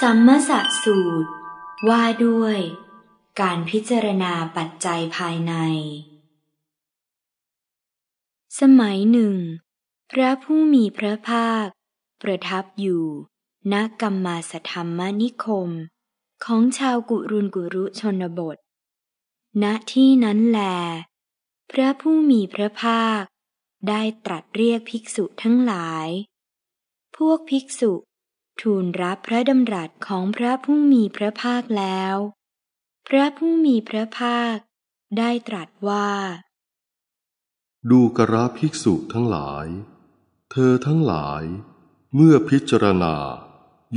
สัมมสัตสูตรว่าด้วย การพิจารณาปัจจัยภายใน สมัยหนึ่ง พระผู้มีพระภาค ประทับอยู่ ณกรรมาสธรรมนิคม ของชาวกุรุนกุรุชนบท ณที่นั้นแล พระผู้มีพระภาค ได้ตรัสเรียกภิกษุทั้งหลาย พวกภิกษุทูลรับพระดำรัสของพระผู้มีพระภาคแล้ว พระผู้มีพระภาคได้ตรัสว่า ดูกระภิกษุทั้งหลาย เธอทั้งหลาย เมื่อพิจารณา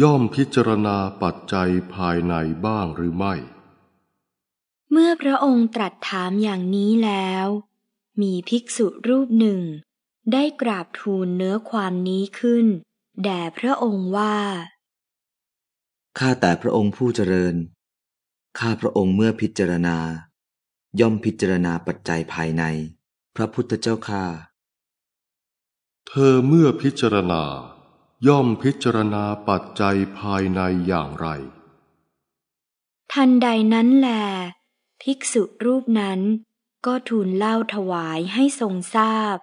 ย่อมพิจารณาปัจจัยภายในบ้างหรือไม่ เมื่อพระองค์ตรัสถามอย่างนี้แล้ว มีภิกษุรูปหนึ่ง ได้กราบทูลเนื้อความนี้ขึ้นแด่พระองค์ว่า ข้าแต่พระองค์ผู้เจริญ ข้าพระองค์เมื่อพิจารณา ย่อมพิจารณาปัจจัยภายใน พระพุทธเจ้าข้า เธอเมื่อพิจารณา ย่อมพิจารณาปัจจัยภายในอย่างไร ทันใดนั้นแล ภิกษุรูปนั้น ก็ทูลเล่าถวายให้ทรงทราบ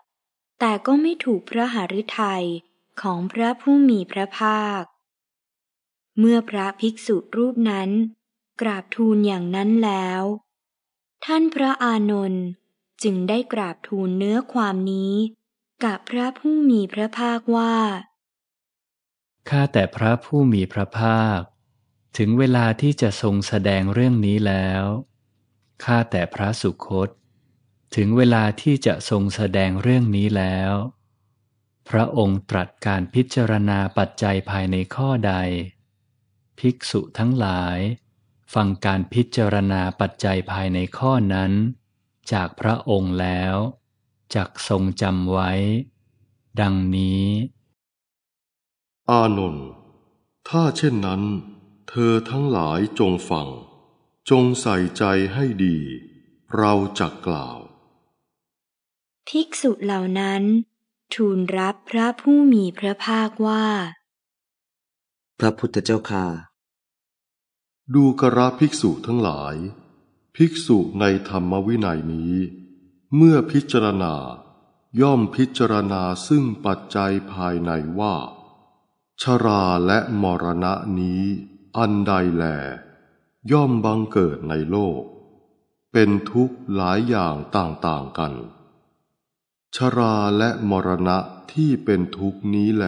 แต่ก็ไม่ถูกพระหฤทัยของพระผู้มีพระภาค เมื่อพระภิกษุรูปนั้น กราบทูลอย่างนั้นแล้ว ท่านพระอานนท์จึงได้กราบทูลเนื้อความนี้ กับพระผู้มีพระภาคว่า ข้าแต่พระผู้มีพระภาค ถึงเวลาที่จะทรงแสดงเรื่องนี้แล้ว ข้าแต่พระสุคต ถึงเวลาที่จะทรงแสดงเรื่องนี้แล้วพระองค์ตรัสการพิจารณาปัจจัยภายในข้อใด ภิกษุทั้งหลาย ฟังการพิจารณาปัจจัยภายในข้อนั้น จากพระองค์แล้ว จักทรงจำไว้ ดังนี้ อานนท์ถ้าเช่นนั้น เธอทั้งหลายจงฟัง จงใส่ใจให้ดี เราจะกล่าว ภิกษุเหล่านั้นทูลรับพระผู้มีพระภาคว่า พระพุทธเจ้าค่ะดูกระภิกษุทั้งหลาย ภิกษุในธรรมวินัยนี้ เมื่อพิจารณา ย่อมพิจารณาซึ่งปัจจัยภายในว่า ชราและมรณะนี้ อันใดแล ย่อมบังเกิดในโลก เป็นทุกข์หลายอย่างต่างๆกันชราและมรณะที่เป็นทุกนี้แหล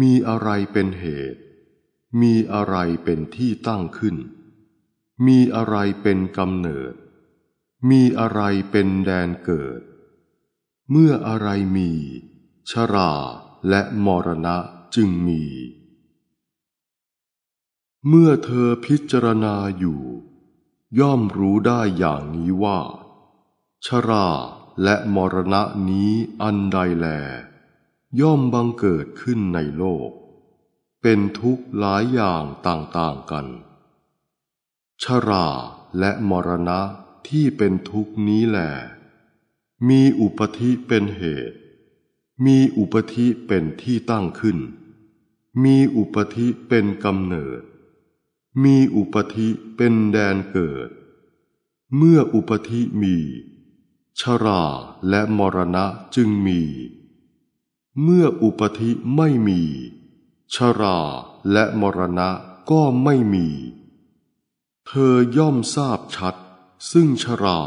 มีอะไรเป็นเหตุ มีอะไรเป็นที่ตั้งขึ้น มีอะไรเป็นกำเนิด มีอะไรเป็นแดนเกิด เมื่ออะไรมี ชราและมรณะจึงมี เมื่อเธอพิจารณาอยู่ ย่อมรู้ได้อย่างนี้ว่า ชราและมรณะนี้อันใดแล ย่อมบังเกิดขึ้นในโลก เป็นทุกข์หลายอย่างต่างๆกัน ชราและมรณะที่เป็นทุกข์นี้แหลมีอุปธิเป็นเหตุ มีอุปธิเป็นที่ตั้งขึ้น มีอุปธิเป็นกำเนิด มีอุปธิเป็นแดนเกิด เมื่ออุปธิมีชราและมรณะจึงมี เมื่ออุปธิไม่มี ชราและมรณะก็ไม่มี เธอย่อมทราบชัด ซึ่งชรา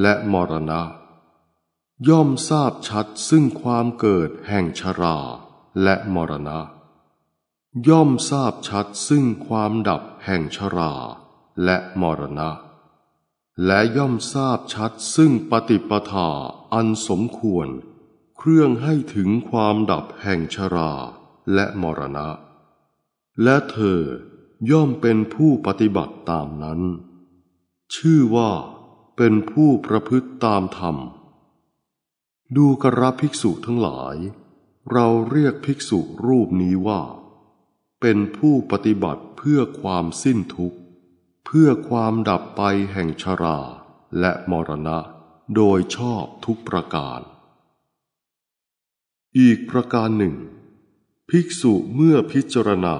และมรณะ ย่อมทราบชัดซึ่งความเกิดแห่งชราและมรณะ ย่อมทราบชัดซึ่งความดับแห่งชราและมรณะและย่อมทราบชัดซึ่งปฏิปทาอันสมควร เครื่องให้ถึงความดับแห่งชราและมรณะ และเธอย่อมเป็นผู้ปฏิบัติตามนั้น ชื่อว่าเป็นผู้ประพฤติตามธรรม ดูกระภิกษุทั้งหลาย เราเรียกภิกษุรูปนี้ว่า เป็นผู้ปฏิบัติเพื่อความสิ้นทุกข์เพื่อความดับไปแห่งชราและมรณะโดยชอบทุกประการ อีกประการหนึ่ง ภิกษุเมื่อพิจารณา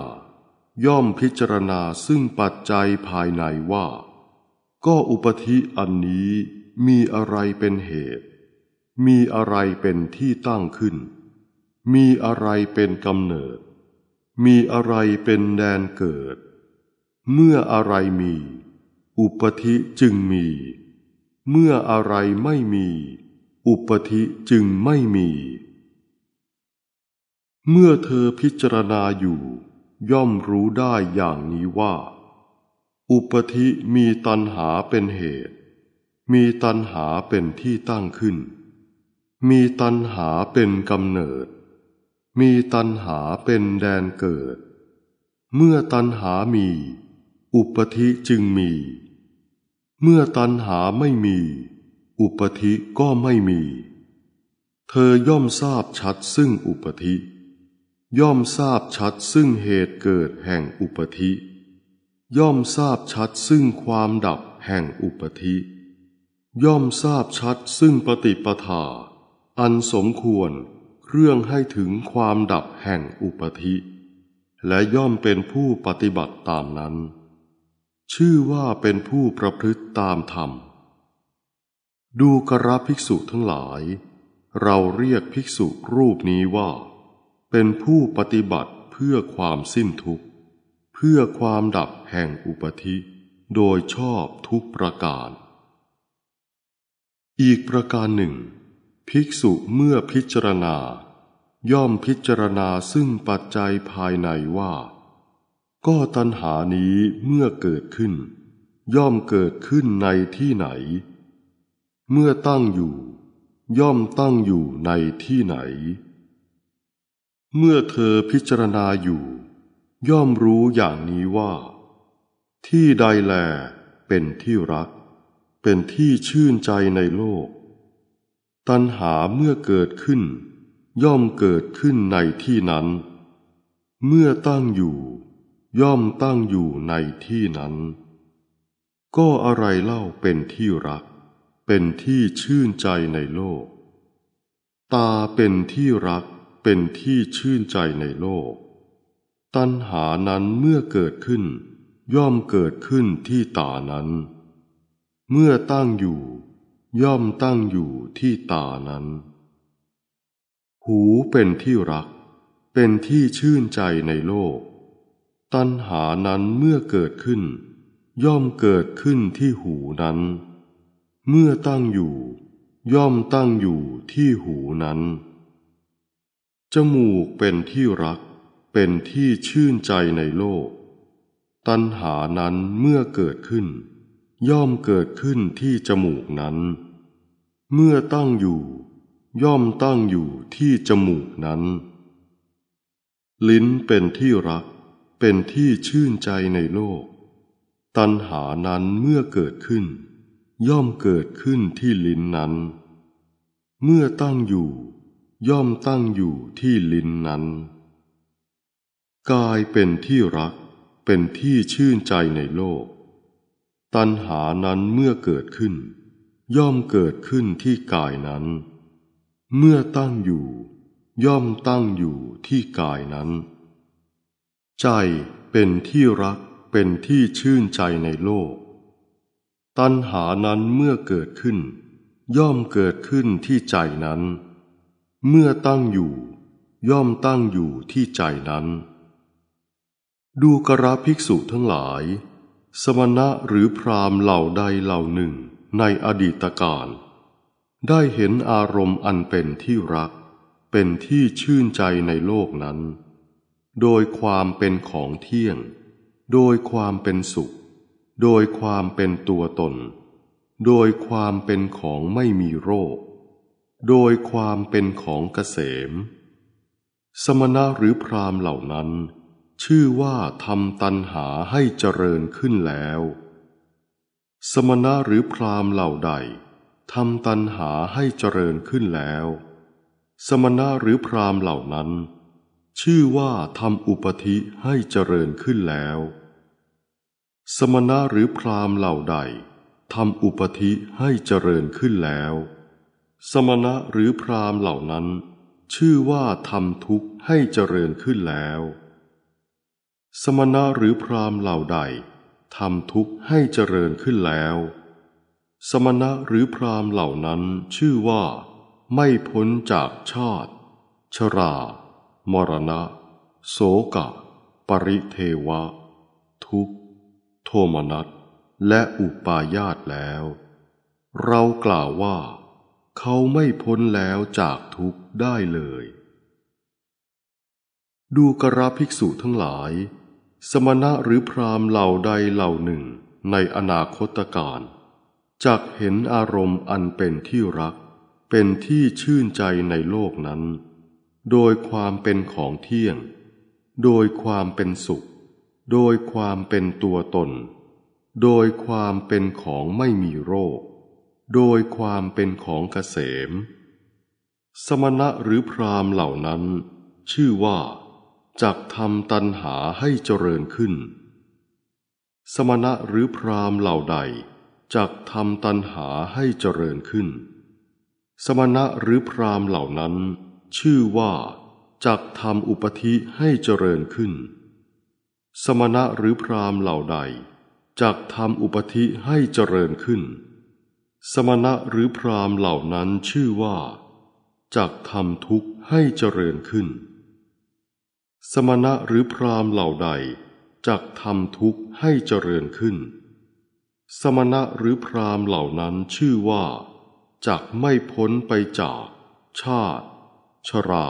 ย่อมพิจารณาซึ่งปัจจัยภายในว่า ก็อุปธิอันนี้มีอะไรเป็นเหตุ มีอะไรเป็นที่ตั้งขึ้น มีอะไรเป็นกำเนิด มีอะไรเป็นแดนเกิดเมื่ออะไรมี อุปธิจึงมี เมื่ออะไรไม่มี อุปธิจึงไม่มี เมื่อเธอพิจารณาอยู่ย่อมรู้ได้อย่างนี้ว่า อุปธิมีตันหาเป็นเหตุ มีตันหาเป็นที่ตั้งขึ้น มีตันหาเป็นกำเนิด มีตันหาเป็นแดนเกิด เมื่อตันหามีอุปธิจึงมี เมื่อตันหาไม่มี อุปธิก็ไม่มี เธอย่อมทราบชัดซึ่งอุปธิ ย่อมทราบชัดซึ่งเหตุเกิดแห่งอุปธิย่อมทราบชัดซึ่งความดับแห่งอุปธิย่อมทราบชัดซึ่งปฏิปทา อันสมควรเครื่องให้ถึงความดับแห่งอุปธิ และย่อมเป็นผู้ปฏิบัติตามนั้นชื่อว่าเป็นผู้ประพฤติตามธรรม ดูกระภิกษุทั้งหลาย เราเรียกภิกษุรูปนี้ว่า เป็นผู้ปฏิบัติเพื่อความสิ้นทุกข์ เพื่อความดับแห่งอุปธิโดยชอบทุกประการ อีกประการหนึ่ง ภิกษุเมื่อพิจารณา ย่อมพิจารณาซึ่งปัจจัยภายในว่าก็ตัณหานี้เมื่อเกิดขึ้น ย่อมเกิดขึ้นในที่ไหน เมื่อตั้งอยู่ ย่อมตั้งอยู่ในที่ไหน เมื่อเธอพิจารณาอยู่ ย่อมรู้อย่างนี้ว่า ที่ใดแลเป็นที่รัก เป็นที่ชื่นใจในโลก ตัณหาเมื่อเกิดขึ้น ย่อมเกิดขึ้นในที่นั้น เมื่อตั้งอยู่ย่อมตั้งอยู่ในที่นั้น ก็อะไรเล่าเป็นที่รัก เป็นที่ชื่นใจในโลก ตาเป็นที่รัก เป็นที่ชื่นใจในโลก ตัณหานั้นเมื่อเกิดขึ้น ย่อมเกิดขึ้นที่ตานั้น เมื่อตั้งอยู่ ย่อมตั้งอยู่ที่ตานั้น หูเป็นที่รัก เป็นที่ชื่นใจในโลกตัณหานั้นเมื่อเกิดขึ้น ย่อมเกิดขึ้นที่หูนั้น เมื่อตั้งอยู่ ย่อมตั้งอยู่ที่หูนั้นจมูกเป็นที่รักเป็นที่ชื่นใจในโลก ตัณหานั้นเมื่อเกิดขึ้น ย่อมเกิดขึ้นที่จมูกนั้น เมื่อตั้งอยู่ ย่อมตั้งอยู่ที่จมูกนั้น ลิ้นเป็นที่รักเป็นที่ชื่นใจในโลก ตัณหานั้นเมื่อเกิดขึ้น ย่อมเกิดขึ้นที่ลิ้นนั้น เมื่อตั้งอยู่ ย่อมตั้งอยู่ที่ลิ้นนั้น กายเป็นที่รัก เป็นที่ชื่นใจในโลก ตัณหานั้นเมื่อเกิดขึ้น ย่อมเกิดขึ้นที่กายนั้น เมื่อตั้งอยู่ ย่อมตั้งอยู่ที่กายนั้นใจเป็นที่รักเป็นที่ชื่นใจในโลก ตัณหานั้นเมื่อเกิดขึ้น ย่อมเกิดขึ้นที่ใจนั้น เมื่อตั้งอยู่ ย่อมตั้งอยู่ที่ใจนั้น ดูกระภิกษุทั้งหลายสมณะหรือพรามเหล่าใดเหล่าหนึ่งในอดีตการได้เห็นอารมณ์อันเป็นที่รักเป็นที่ชื่นใจในโลกนั้นโดยความเป็นของเที่ยง โดยความเป็นสุข โดยความเป็นตัวตน โดยความเป็นของไม่มีโรค โดยความเป็นของเกษม สมณะหรือพรามเหล่านั้น ชื่อว่าทำตันหาให้เจริญขึ้นแล้ว สมณะหรือพรามเหล่าใดทำตันหาให้เจริญขึ้นแล้ว สมณะหรือพรามเหล่านั้นชื่อว่าทำอุปธิให้เจริญขึ้นแล้ว สมณะหรือพราหมณ์เหล่าใดทำอุปธิให้เจริญขึ้นแล้ว สมณะหรือพราหมณ์เหล่านั้น ชื่อว่าทำทุกข์ให้เจริญขึ้นแล้ว สมณะหรือพราหมณ์เหล่าใดทำทุกข์ให้เจริญขึ้นแล้ว สมณะหรือพราหมณ์เหล่านั้นชื่อว่าไม่พ้นจากชาติชรามรณะโสกะ ปริเทวะ ทุกโทมนัสและอุปายาตแล้ว เรากล่าวว่าเขาไม่พ้นแล้วจากทุกข์ได้เลย ดูกราภิกษุทั้งหลาย สมณะหรือพรามเหล่าใดเหล่าหนึ่งในอนาคตการจักเห็นอารมณ์อันเป็นที่รักเป็นที่ชื่นใจในโลกนั้นโดยความเป็นของเที่ยง โดยความเป็นสุข โดยความเป็นตัวตน โดยความเป็นของไม่มีโรค โดยความเป็นของเกษม สมณะหรือพรามเหล่านั้น ชื่อว่าจักทำตันหาให้เจริญขึ้น สมณะหรือพรามเหล่าใดจักทำตันหาให้เจริญขึ้น สมณะหรือพรามเหล่านั้นชื่อว่าจักทำอุปธิให้เจริญขึ้น สมณะหรือพรามเหล่าใดจักทำอุปธิให้เจริญขึ้น สมณะหรือพรามเหล่านั้นชื่อว่าจักทำทุกข์ให้เจริญขึ้น สมณะหรือพรามเหล่าใดจักทำทุกข์ให้เจริญขึ้น สมณะหรือพรามเหล่านั้นชื่อว่าจักไม่พ้นไปจากชาติชรา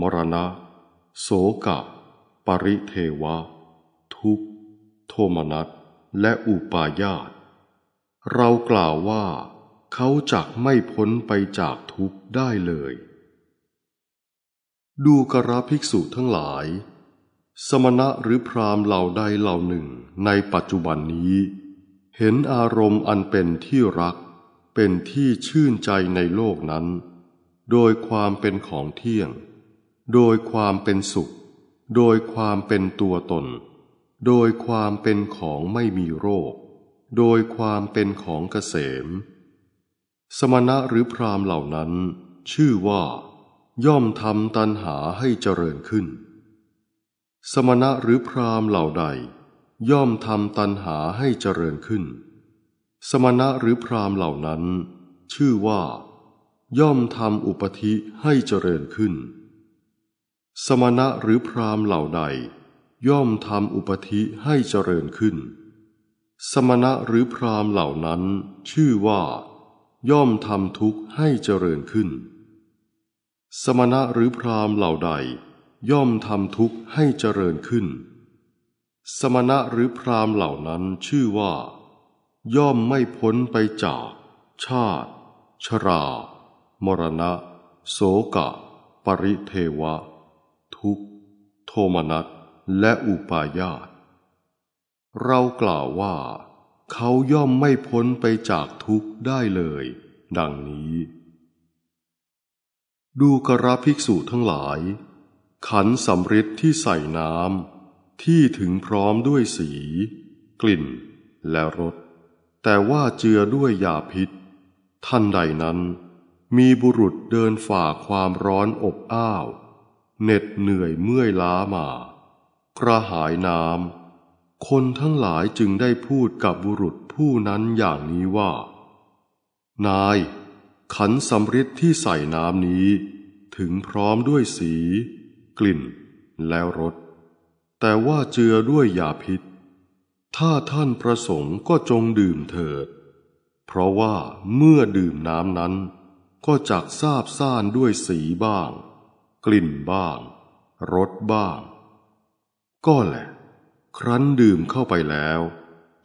มรณะ โสกะ ปริเทวะ ทุกโทมนัส และอุปาญาต เรากล่าวว่าเขาจักไม่พ้นไปจากทุกข์ได้เลย ดูกระภิกษุทั้งหลาย สมณะหรือพรามเหล่าใดเหล่าหนึ่งในปัจจุบันนี้ เห็นอารมณ์อันเป็นที่รักเป็นที่ชื่นใจในโลกนั้นโดยความเป็นของเที่ยง โดยความเป็นสุข โดยความเป็นตัวตน โดยความเป็นของไม่มีโรค โดยความเป็นของเกษม สมณะหรือพรามเหล่านั้นชื่อว่า ย่อมทำตันหาให้เจริญขึ้น สมณะหรือพรามเหล่าใด ย่อมทำตันหาให้เจริญขึ้น สมณะหรือพรามเหล่านั้นชื่อว่าย่อมทำอุปธิให้เจริญขึ้น สมณะหรือพรามเหล่าใด ย่อมทำอุปธิให้เจริญขึ้น สมณะหรือพรามเหล่านั้นชื่อว่า ย่อมทำทุกข์ให้เจริญขึ้น สมณะหรือพรามเหล่าใด ย่อมทำทุกข์ให้เจริญขึ้น สมณะหรือพรามเหล่านั้นชื่อว่า ย่อมไม่พ้นไปจาก ชาติ ชรามรณะโสกะ ปริเทวะ ทุกโทมนัสและอุปาญาตเรากล่าวว่า เขาย่อมไม่พ้นไปจากทุกข์ได้เลยดังนี้ ดูกระภิกษุทั้งหลาย ขันสำริดที่ใส่น้ำที่ถึงพร้อมด้วยสี กลิ่นและรสแต่ว่าเจือด้วยยาพิษ ท่านใดนั้นมีบุรุษเดินฝ่าความร้อนอบอ้าวเหน็ดเหนื่อยเมื่อยล้ามา กระหายน้ำคนทั้งหลายจึงได้พูดกับบุรุษผู้นั้นอย่างนี้ว่า นาย ขันสำริดที่ใส่น้ำนี้ ถึงพร้อมด้วยสี กลิ่น แล้วรส แต่ว่าเจือด้วยยาพิษ ถ้าท่านประสงค์ก็จงดื่มเถิด เพราะว่าเมื่อดื่มน้ำนั้นก็จักทราบซ่านด้วยสีบ้าง กลิ่นบ้างรสบ้าง ก็แหละ ครั้นดื่มเข้าไปแล้ว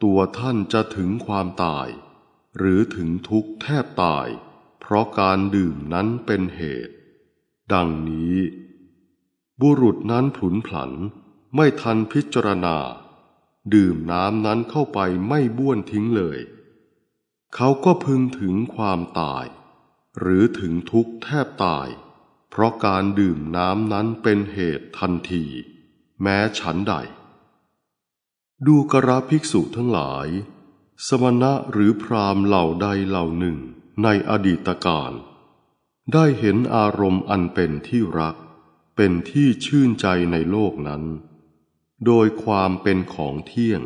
ตัวท่านจะถึงความตาย หรือถึงทุกข์แทบตาย เพราะการดื่มนั้นเป็นเหตุ ดังนี้ บุรุษนั้นผุนผัน ไม่ทันพิจารณา ดื่มน้ำนั้นเข้าไปไม่บ้วนทิ้งเลย เขาก็พึงถึงความตายหรือถึงทุกข์แทบตาย เพราะการดื่มน้ำนั้นเป็นเหตุทันที แม้ฉันใด ดูกระภิกษุทั้งหลายสมณะหรือพรามเหล่าใดเหล่าหนึ่งในอดีตการได้เห็นอารมณ์อันเป็นที่รัก เป็นที่ชื่นใจในโลกนั้น โดยความเป็นของเที่ยง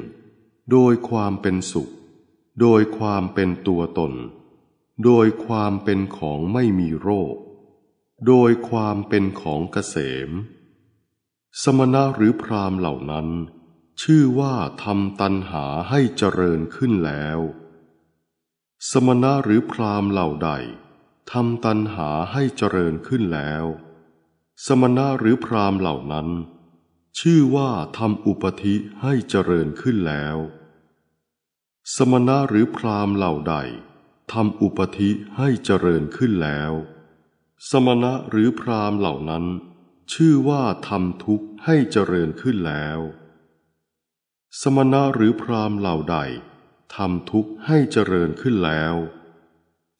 โดยความเป็นสุข โดยความเป็นตัวตนโดยความเป็นของไม่มีโรค โดยความเป็นของเกษม สมณะหรือพรามเหล่านั้น ชื่อว่าทำตันหาให้เจริญขึ้นแล้ว สมณะหรือพรามเหล่าใดทำตันหาให้เจริญขึ้นแล้ว สมณะหรือพรามเหล่านั้น ชื่อว่าทำอุปธิให้เจริญขึ้นแล้ว สมณะหรือพรามเหล่าใดทำอุปธิให้เจริญขึ้นแล้ว สมณะหรือพรามเหล่านั้น ชื่อว่าทำทุกข์ให้เจริญขึ้นแล้ว สมณะหรือพรามเหล่าใดทำทุกข์ให้เจริญขึ้นแล้ว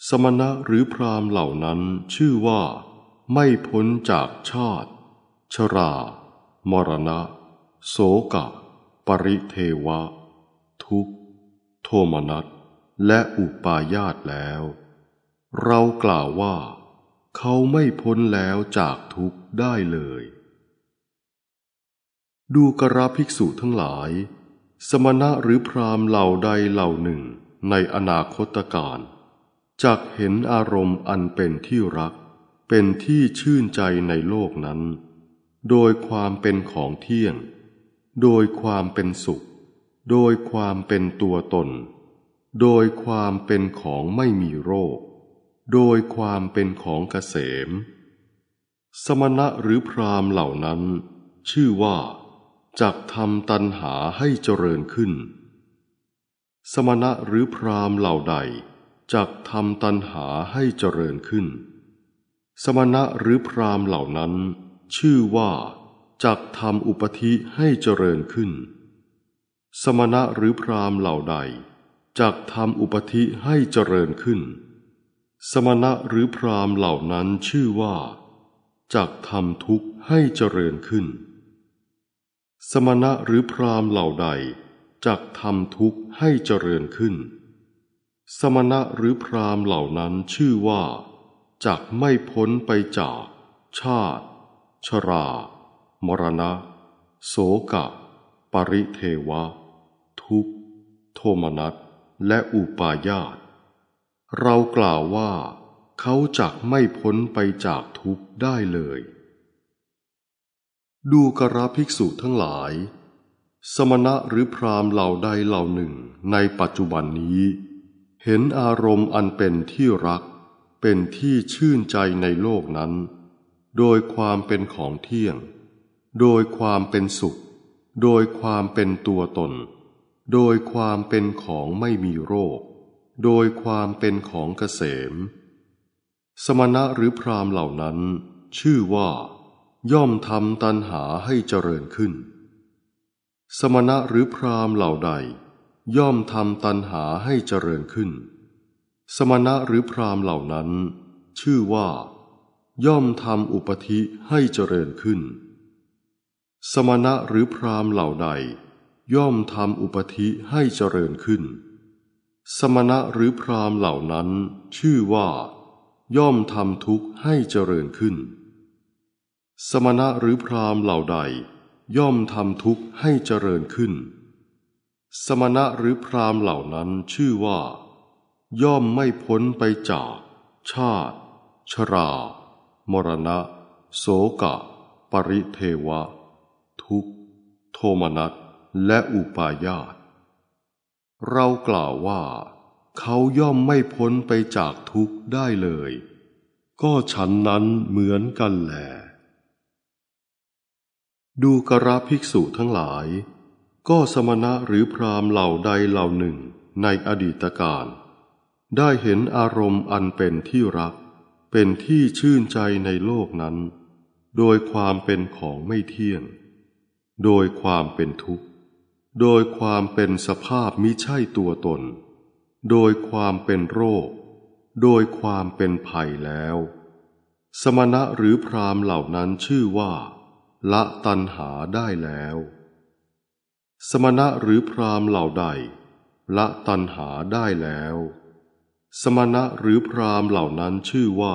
สมณะหรือพรามเหล่านั้นชื่อว่าไม่พ้นจากชาติ ชรา มรณะโสกะปริเทวะ ทุกโทมนัสและอุปาญาตแล้ว เรากล่าวว่า เขาไม่พ้นแล้วจากทุกข์ได้เลย ดูกราภิกษุทั้งหลาย สมณะหรือพรามเหล่าใดเหล่าหนึ่งในอนาคตการจากเห็นอารมณ์อันเป็นที่รักเป็นที่ชื่นใจในโลกนั้น โดยความเป็นของเที่ยง โดยความเป็นสุข โดยความเป็นตัวตนโดยความเป็นของไม่มีโรค โดยความเป็นของเกษม สมณะหรือพรามเหล่านั้น ชื่อว่า จักทำตันหาให้เจริญขึ้น สมณะหรือพรามเหล่าใด จักทำตันหาให้เจริญขึ้น สมณะหรือพรามเหล่านั้น ชื่อว่า จักทำอุปธิให้เจริญขึ้น สมณะหรือพรามเหล่าใดจากทำอุปธิให้เจริญขึ้น สมณะหรือพรามเหล่านั้นชื่อว่าจากทำทุกข์ให้เจริญขึ้น สมณะหรือพรามเหล่าใดจากทำทุกข์ให้เจริญขึ้น สมณะหรือพรามเหล่านั้นชื่อว่า จากไม่พ้นไปจากชาติ ชรา มรณะ โสกะ ปริเทวะ ทุกขโทมนัสและอุปาญาตเรากล่าวว่าเขาจักไม่พ้นไปจากทุกข์ได้เลย ดูกระภิกษุทั้งหลาย สมณะหรือพรามเหล่าใดเหล่าหนึ่งในปัจจุบันนี้ เห็นอารมณ์อันเป็นที่รักเป็นที่ชื่นใจในโลกนั้น โดยความเป็นของเที่ยง โดยความเป็นสุข โดยความเป็นตัวตนโดยความเป็นของไม่มีโรค โดยความเป็นของเกษม สมณะหรือพรามเหล่านั้น ชื่อว่า ย่อมทำตันหาให้เจริญขึ้น สมณะหรือพรามเหล่าใด ย่อมทำตันหาให้เจริญขึ้น สมณะหรือพรามเหล่านั้น ชื่อว่า ย่อมทำอุปธิให้เจริญขึ้น สมณะหรือพรามเหล่าใดย่อมทำอุปธิให้เจริญขึ้น สมณะหรือพรามเหล่านั้นชื่อว่า ย่อมทำทุกข์ให้เจริญขึ้น สมณะหรือพรามเหล่าใด ย่อมทำทุกข์ให้เจริญขึ้น สมณะหรือพรามเหล่านั้นชื่อว่า ย่อมไม่พ้นไปจาก ชาติ ชรา มรณะ โสกะ ปริเทวะ ทุกโทมนัสและอุปายาตเรากล่าวว่า เขาย่อมไม่พ้นไปจากทุกข์ได้เลย ก็ฉันนั้นเหมือนกันแหลดูกระภิกษุทั้งหลาย ก็สมณะหรือพรามเหล่าใดเหล่าหนึ่งในอดีตการ ได้เห็นอารมณ์อันเป็นที่รักเป็นที่ชื่นใจในโลกนั้น โดยความเป็นของไม่เที่ยงโดยความเป็นทุกข์โดยความเป็นสภาพมิใช่ตัวตน โดยความเป็นโรค โดยความเป็นภัยแล้ว สมณะหรือพรามเหล่านั้นชื่อว่า ละตันหาได้แล้ว สมณะหรือพรามเหล่าใด ละตันหาได้แล้ว สมณะหรือพรามเหล่านั้นชื่อว่า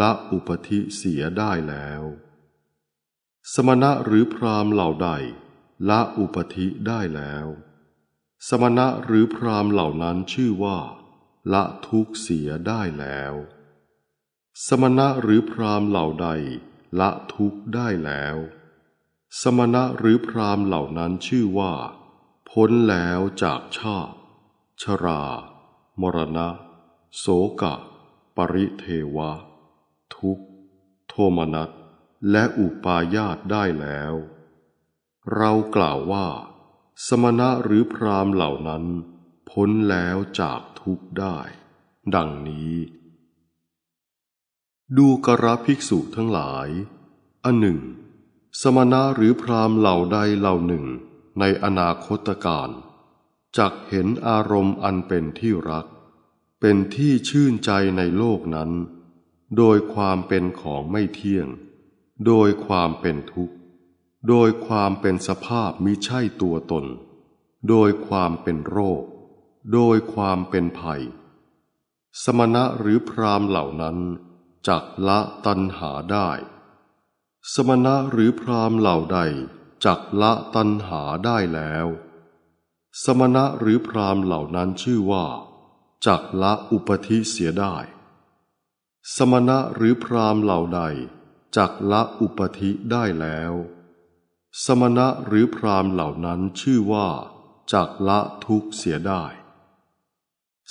ละอุปธิเสียได้แล้ว สมณะหรือพรามเหล่าใดละอุปธิได้แล้ว สมณะหรือพรามเหล่านั้นชื่อว่า ละทุกเสียได้แล้ว สมณะหรือพรามเหล่าใด ละทุกได้แล้ว สมณะหรือพรามเหล่านั้นชื่อว่า พ้นแล้วจากชาติ ชรา มรณะ โสกะ ปริเทวะ ทุกโทมนัสและอุปายาตได้แล้วเรากล่าวว่า สมณะหรือพรามเหล่านั้นพ้นแล้วจากทุกข์ได้ดังนี้ ดูกระภิกษุทั้งหลาย อันหนึ่ง สมณะหรือพรามเหล่าใดเหล่าหนึ่งในอนาคตการจักเห็นอารมณ์อันเป็นที่รัก เป็นที่ชื่นใจในโลกนั้น โดยความเป็นของไม่เที่ยง โดยความเป็นทุกข์โดยความเป็นสภาพมิใช่ตัวตน โดยความเป็นโรค โดยความเป็นภัย สมณะหรือพรามเหล่านั้นจักละตัณหาได้ สมณะหรือพรามเหล่าใดจักละตัณหาได้แล้ว สมณะหรือพรามเหล่านั้นชื่อว่าจักละอุปธิเสียได้ สมณะหรือพรามเหล่าใดจักละอุปธิได้แล้วสมณะหรือพรามเหล่านั้นชื่อว่าจักละทุกเสียได้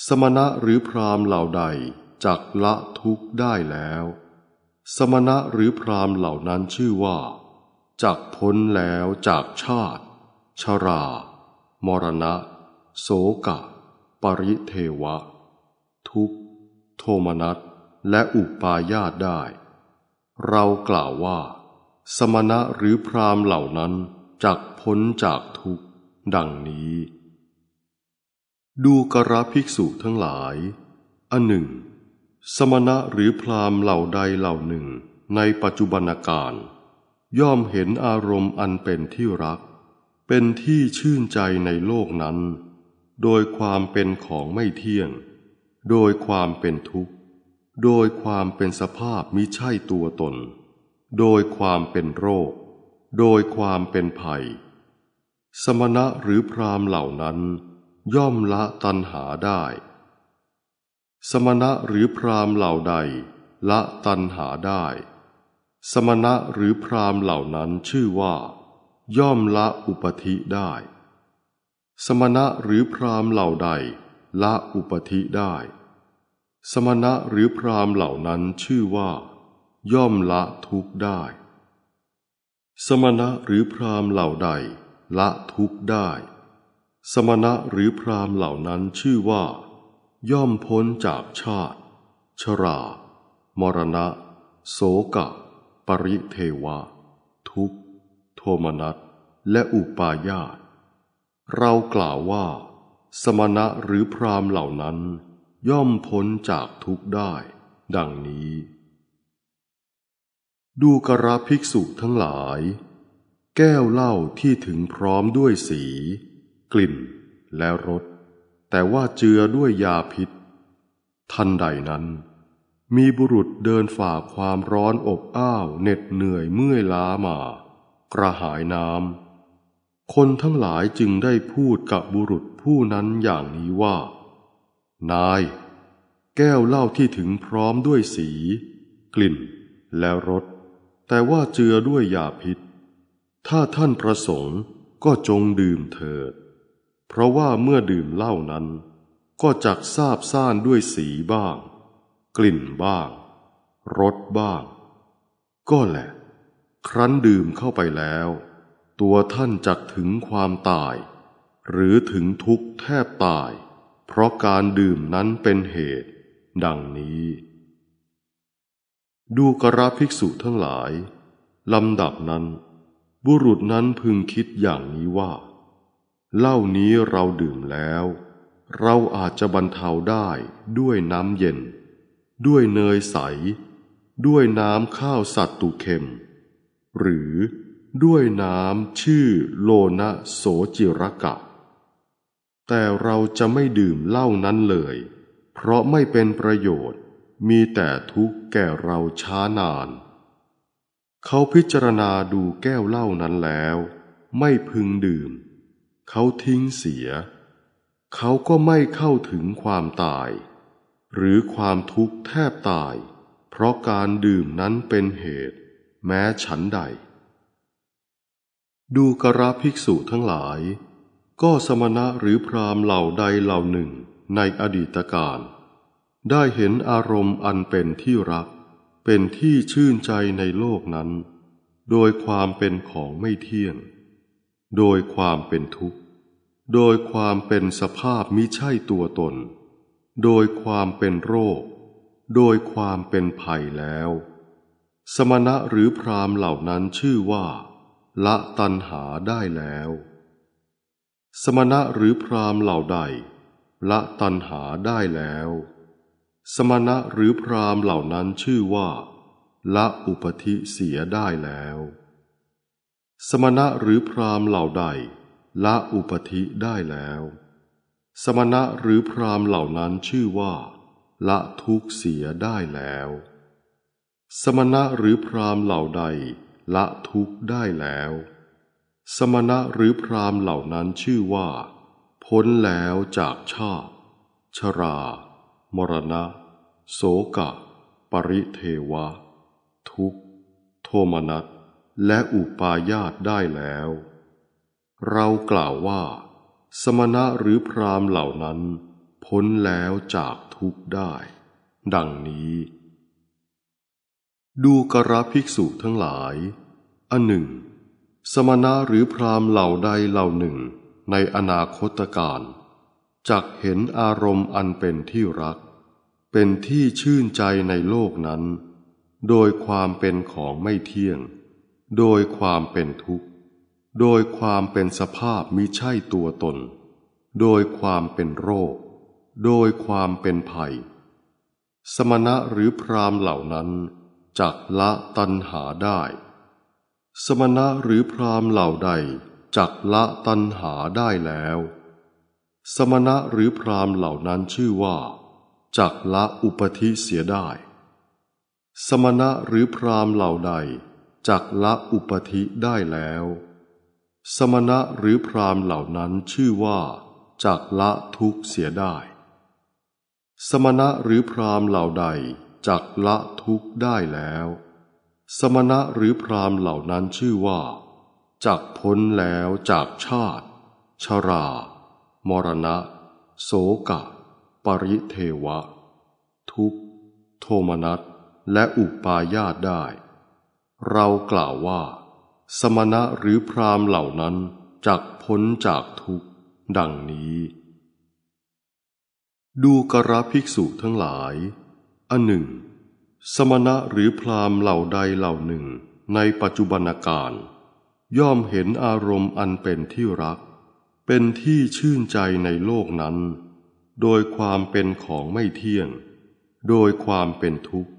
สมณะหรือพรามเหล่าใดจักละทุกได้แล้ว สมณะหรือพรามเหล่านั้นชื่อว่าจักพ้นแล้วจากชาติ ชรามรณะ โสกะ ปริเทวะ ทุกโทมนัสและอุปายาตได้ เรากล่าวว่าสมณะหรือพรามเหล่านั้นจักพ้นจากทุกข์ ดังนี้ ดูกระภิกษุทั้งหลายอันหนึ่ง สมณะหรือพรามเหล่าใดเหล่าหนึ่งในปัจจุบันการย่อมเห็นอารมณ์อันเป็นที่รัก เป็นที่ชื่นใจในโลกนั้น โดยความเป็นของไม่เที่ยง โดยความเป็นทุกข์ โดยความเป็นสภาพมิใช่ตัวตนโดยความเป็นโรค โดยความเป็นภัย สมณะหรือพรามเหล่านั้น ย่อมละตัณหาได้ สมณะหรือพรามเหล่าใด ละตัณหาได้ สมณะหรือพรามเหล่านั้นชื่อว่า ย่อมละอุปธิได้ สมณะหรือพรามเหล่าใด ละอุปธิได้ สมณะหรือพรามเหล่านั้นชื่อว่าย่อมละทุกข์ได้ สมณะหรือพรามเหล่าใดละทุกข์ได้ สมณะหรือพรามเหล่านั้นชื่อว่า ย่อมพ้นจากชาติ ชรา มรณะ โสกะ ปริเทวะ ทุกโทมนัสและอุปาญาต เรากล่าวว่า สมณะหรือพรามเหล่านั้น ย่อมพ้นจากทุกข์ได้ ดังนี้ดูกระภิกษุทั้งหลาย แก้วเหล้าที่ถึงพร้อมด้วยสี กลิ่นและรสแต่ว่าเจือด้วยยาพิษ ทันใดนั้น มีบุรุษเดินฝ่าความร้อนอบอ้าวเหน็ดเหนื่อยเมื่อยล้ามา กระหายน้ำคนทั้งหลายจึงได้พูดกับบุรุษผู้นั้นอย่างนี้ว่า นาย แก้วเหล้าที่ถึงพร้อมด้วยสี กลิ่นและรสแต่ว่าเจือด้วยยาพิษ ถ้าท่านประสงค์ก็จงดื่มเถิด เพราะว่าเมื่อดื่มเหล้านั้น ก็จักทราบซ่านด้วยสีบ้าง กลิ่นบ้าง รสบ้าง ก็แหละ ครั้นดื่มเข้าไปแล้ว ตัวท่านจักถึงความตาย หรือถึงทุกข์แทบตาย เพราะการดื่มนั้นเป็นเหตุ ดังนี้ดูกระภิกษุทั้งหลาย ลำดับนั้น บุรุษนั้นพึงคิดอย่างนี้ว่าเหล้านี้เราดื่มแล้ว เราอาจจะบรรเทาได้ด้วยน้ำเย็น ด้วยเนยใส ด้วยน้ำข้าวสัตตุเค็ม หรือด้วยน้ำชื่อโลนะโสจิรกะ แต่เราจะไม่ดื่มเหล้านั้นเลย เพราะไม่เป็นประโยชน์มีแต่ทุกข์แก่เราช้านาน เขาพิจารณาดูแก้วเหล้านั้นแล้ว ไม่พึงดื่ม เขาทิ้งเสีย เขาก็ไม่เข้าถึงความตาย หรือความทุกข์แทบตาย เพราะการดื่มนั้นเป็นเหตุ แม้ฉันใด ดูกระภิกษุทั้งหลาย ก็สมณะหรือพรามเหล่าใดเหล่าหนึ่งในอดีตการได้เห็นอารมณ์อันเป็นที่รักเป็นที่ชื่นใจในโลกนั้น โดยความเป็นของไม่เที่ยงโดยความเป็นทุกข์ โดยความเป็นสภาพมิใช่ตัวตน โดยความเป็นโรค โดยความเป็นภัยแล้ว สมณะหรือพรามเหล่านั้นชื่อว่า ละตันหาได้แล้ว สมณะหรือพรามเหล่าใด ละตันหาได้แล้วสมณะหรือพรามเหล่านั้นชื่อว่า ละอุปธิเสียได้แล้ว สมณะหรือพรามเหล่าใด ละอุปธิได้แล้ว สมณะหรือพรามเหล่านั้นชื่อว่า ละทุกเสียได้แล้ว สมณะหรือพรามเหล่าใด ละทุกได้แล้ว สมณะหรือพรามเหล่านั้นชื่อว่าพ้นแล้วจากชาติ ชรามรณะโสกะ ปริเทวะ ทุกโทมนัสและอุปาญาตได้แล้ว เรากล่าวว่า สมณะหรือพรามเหล่านั้นพ้นแล้วจากทุกข์ได้ ดังนี้ ดูกระภิกษุทั้งหลายอันหนึ่ง สมณะหรือพรามเหล่าใดเหล่าหนึ่งในอนาคตการจักเห็นอารมณ์อันเป็นที่รักเป็นที่ชื่นใจในโลกนั้น โดยความเป็นของไม่เที่ยง โดยความเป็นทุกข์ โดยความเป็นสภาพมิใช่ตัวตน โดยความเป็นโรค โดยความเป็นภัย สมณะหรือพรามเหล่านั้น จักละตัณหาได้ สมณะหรือพรามเหล่าใดจักละตัณหาได้แล้ว สมณะหรือพรามเหล่านั้นชื่อว่าจักละอุปธิเสียได้ สมณะหรือพรามเหล่าใดจักละอุปธิได้แล้ว สมณะหรือพรามเหล่านั้นชื่อว่าจักละทุกเสียได้ สมณะหรือพรามเหล่าใดจักละทุกได้แล้ว สมณะหรือพรามเหล่านั้นชื่อว่าจักพ้นแล้วจากชาติ ชรา มรณะ โสกะปริเทวะ ทุกโทมนัสและอุปายาตได้ เรากล่าวว่า สมณะหรือพรามเหล่านั้นจักพ้นจากทุกข์ดังนี้ ดูกระภิกษุทั้งหลาย อันหนึ่ง สมณะหรือพรามเหล่าใดเหล่าหนึ่ง ในปัจจุบันการย่อมเห็นอารมณ์อันเป็นที่รัก เป็นที่ชื่นใจในโลกนั้นโดยความเป็นของไม่เที่ยง โดยความเป็นทุกข์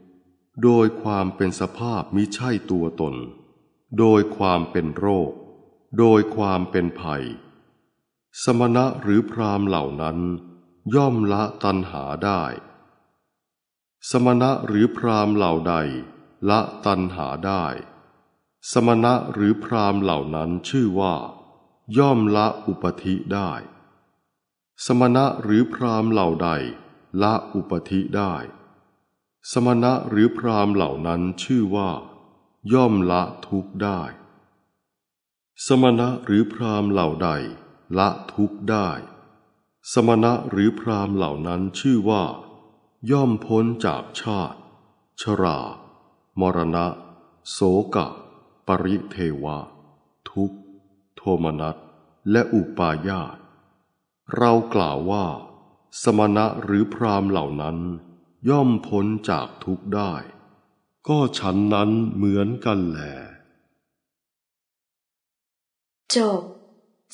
โดยความเป็นสภาพมิใช่ตัวตน โดยความเป็นโรค โดยความเป็นภัย สมณะหรือพรามเหล่านั้น ย่อมละตัณหาได้ สมณะหรือพรามเหล่าใดละตัณหาได้ สมณะหรือพรามเหล่านั้นชื่อว่า ย่อมละอุปธิได้สมณะหรือพรามเหล่าใด ละอุปธิได้ สมณะหรือพรามเหล่านั้นชื่อว่า ย่อมละทุกได้ สมณะหรือพรามเหล่าใด ละทุกได้ สมณะหรือพรามเหล่านั้นชื่อว่า ย่อมพ้นจากชาติ ชรา มรณะ โสกะ ปริเทวะ ทุกโทมนัส และอุปาญาตเรากล่าวว่า สมณะหรือพรามเหล่านั้นย่อมพ้นจากทุกข์ได้ ก็ฉันนั้นเหมือนกันแหลจบ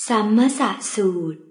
สัมมสสูตร